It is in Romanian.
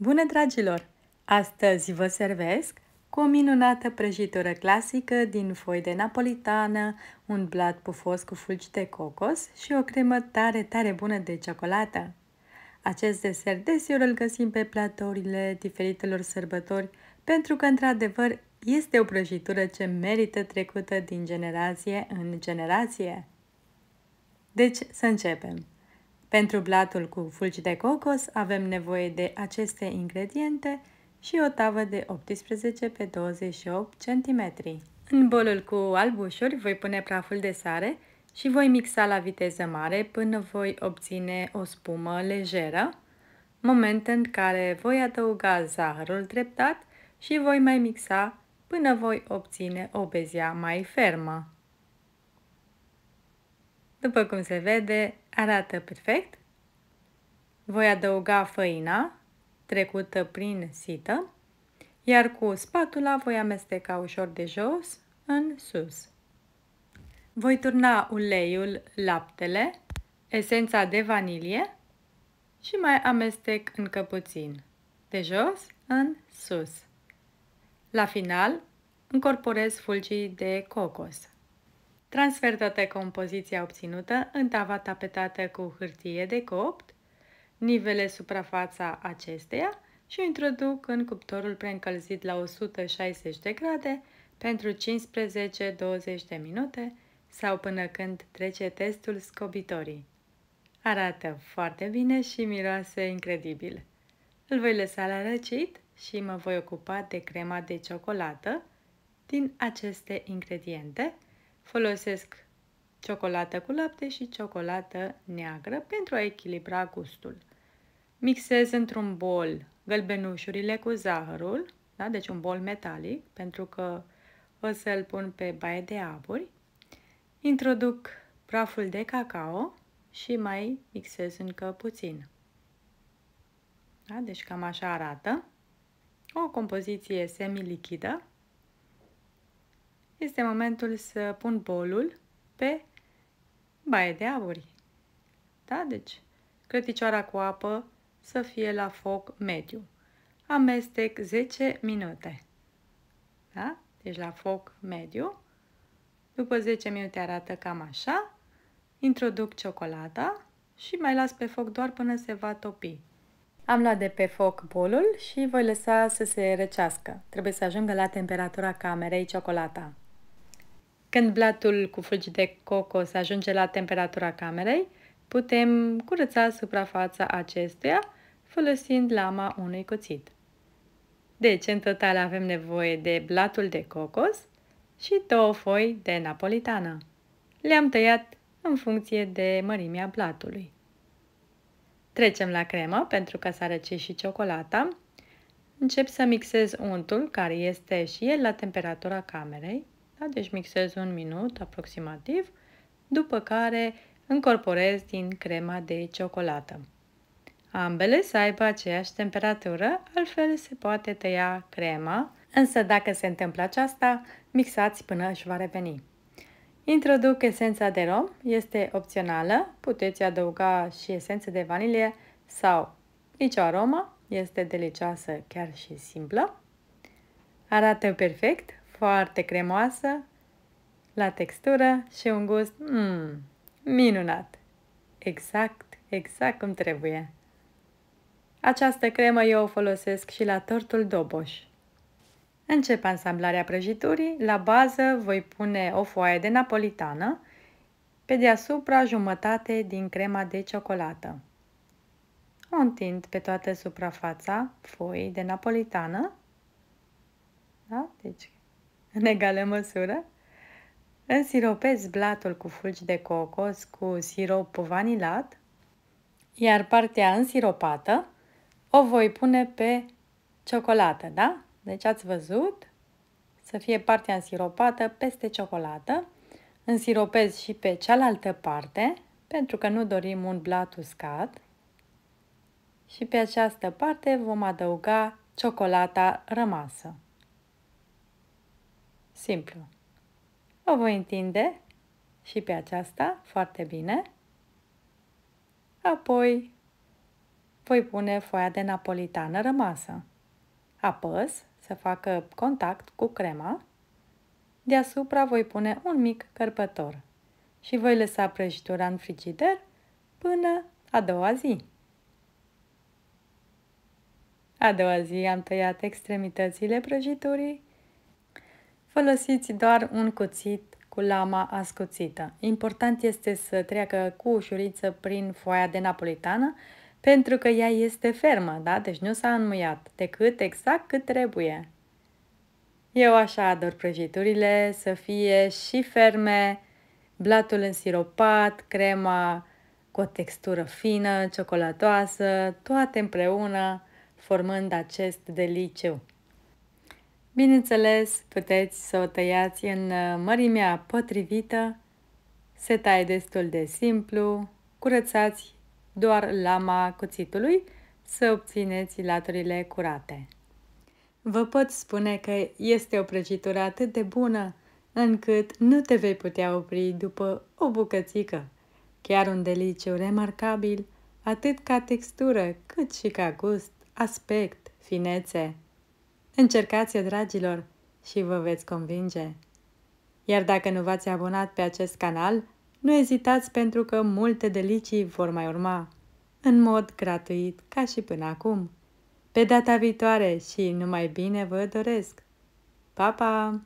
Bună, dragilor! Astăzi vă servesc cu o minunată prăjitură clasică din foi de napolitană, un blat pufos cu fulgi de cocos și o cremă tare, tare bună de ciocolată. Acest desert desigur îl găsim pe platourile diferitelor sărbători, pentru că, într-adevăr, este o prăjitură ce merită trecută din generație în generație. Deci, să începem! Pentru blatul cu fulgi de cocos avem nevoie de aceste ingrediente și o tavă de 18 pe 28 cm. În bolul cu albușuri voi pune praful de sare și voi mixa la viteză mare până voi obține o spumă lejeră, moment în care voi adăuga zahărul treptat și voi mai mixa până voi obține o bezea mai fermă. După cum se vede, arată perfect. Voi adăuga făina trecută prin sită, iar cu spatula voi amesteca ușor de jos în sus. Voi turna uleiul, laptele, esența de vanilie și mai amestec încă puțin, de jos în sus. La final, încorporez fulgii de cocos. Transfer toată compoziția obținută în tava tapetată cu hârtie de copt, nivele suprafața acesteia și o introduc în cuptorul preîncălzit la 160 de grade pentru 15-20 de minute sau până când trece testul scobitorii. Arată foarte bine și miroase incredibil. Îl voi lăsa la răcit și mă voi ocupa de crema de ciocolată din aceste ingrediente – Folosesc ciocolată cu lapte și ciocolată neagră pentru a echilibra gustul. Mixez într-un bol gălbenușurile cu zahărul, da? deci un bol metalic, pentru că o să-l pun pe baie de aburi. Introduc praful de cacao și mai mixez încă puțin. Da? Deci cam așa arată. O compoziție semilichidă este momentul să pun bolul pe baie de aburi. Da? Deci, crăticioara cu apă să fie la foc mediu. Amestec 10 minute. Da? Deci la foc mediu. După 10 minute arată cam așa. Introduc ciocolata și mai las pe foc doar până se va topi. Am luat de pe foc bolul și voi lăsa să se răcească. Trebuie să ajungă la temperatura camerei ciocolata. Când blatul cu fulgi de cocos ajunge la temperatura camerei, putem curăța suprafața acestuia folosind lama unui cuțit. Deci, în total avem nevoie de blatul de cocos și două foi de napolitană. Le-am tăiat în funcție de mărimea blatului. Trecem la cremă pentru că s-a și ciocolata. Încep să mixez untul, care este și el la temperatura camerei. Da? Deci mixez un minut aproximativ, după care încorporez din crema de ciocolată. Ambele să aibă aceeași temperatură, altfel se poate tăia crema, însă dacă se întâmplă aceasta, mixați până își va reveni. Introduc esența de rom, este opțională, puteți adăuga și esență de vanilie sau nicio aromă, este delicioasă chiar și simplă. Arată perfect, foarte cremoasă, la textură și un gust mm, minunat. Exact, exact cum trebuie. Această cremă eu o folosesc și la tortul doboș. Încep ansamblarea prăjiturii. La bază voi pune o foaie de napolitană, pe deasupra jumătate din crema de ciocolată. O întind pe toată suprafața foii de napolitană. Da? Deci în egală măsură. însiropez blatul cu fulgi de cocos cu sirop vanilat, iar partea însiropată o voi pune pe ciocolată, da? Deci ați văzut să fie partea însiropată peste ciocolată. Însiropez și pe cealaltă parte, pentru că nu dorim un blat uscat. Și pe această parte vom adăuga ciocolata rămasă. Simplu. O voi întinde și pe aceasta foarte bine. Apoi voi pune foaia de napolitană rămasă. Apăs să facă contact cu crema. Deasupra voi pune un mic cărpător și voi lăsa prăjitura în frigider până a doua zi. A doua zi am tăiat extremitățile prăjiturii Folosiți doar un cuțit cu lama ascuțită. Important este să treacă cu ușurință prin foaia de napolitană, pentru că ea este fermă, da? Deci nu s-a înmuiat, decât exact cât trebuie. Eu așa ador prăjiturile, să fie și ferme, blatul însiropat, crema cu o textură fină, ciocolatoasă, toate împreună, formând acest deliciu. Bineînțeles, puteți să o tăiați în uh, mărimea potrivită, se taie destul de simplu, curățați doar lama cuțitului să obțineți laturile curate. Vă pot spune că este o prăjitură atât de bună încât nu te vei putea opri după o bucățică. Chiar un deliciu remarcabil, atât ca textură, cât și ca gust, aspect, finețe. Încercați-o, dragilor, și vă veți convinge. Iar dacă nu v-ați abonat pe acest canal, nu ezitați pentru că multe delicii vor mai urma, în mod gratuit, ca și până acum. Pe data viitoare și numai bine vă doresc! Pa, pa!